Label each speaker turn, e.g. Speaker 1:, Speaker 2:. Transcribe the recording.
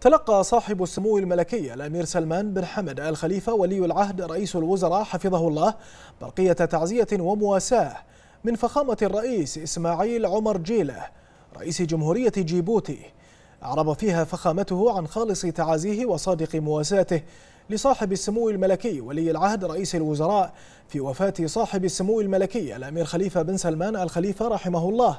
Speaker 1: تلقى صاحب السمو الملكي الأمير سلمان بن حمد آل خليفة ولي العهد رئيس الوزراء حفظه الله برقية تعزية ومواساة من فخامة الرئيس إسماعيل عمر جيلة رئيس جمهورية جيبوتي أعرب فيها فخامته عن خالص تعازيه وصادق مواساته لصاحب السمو الملكي ولي العهد رئيس الوزراء في وفاة صاحب السمو الملكي الأمير خليفة بن سلمان الخليفة رحمه الله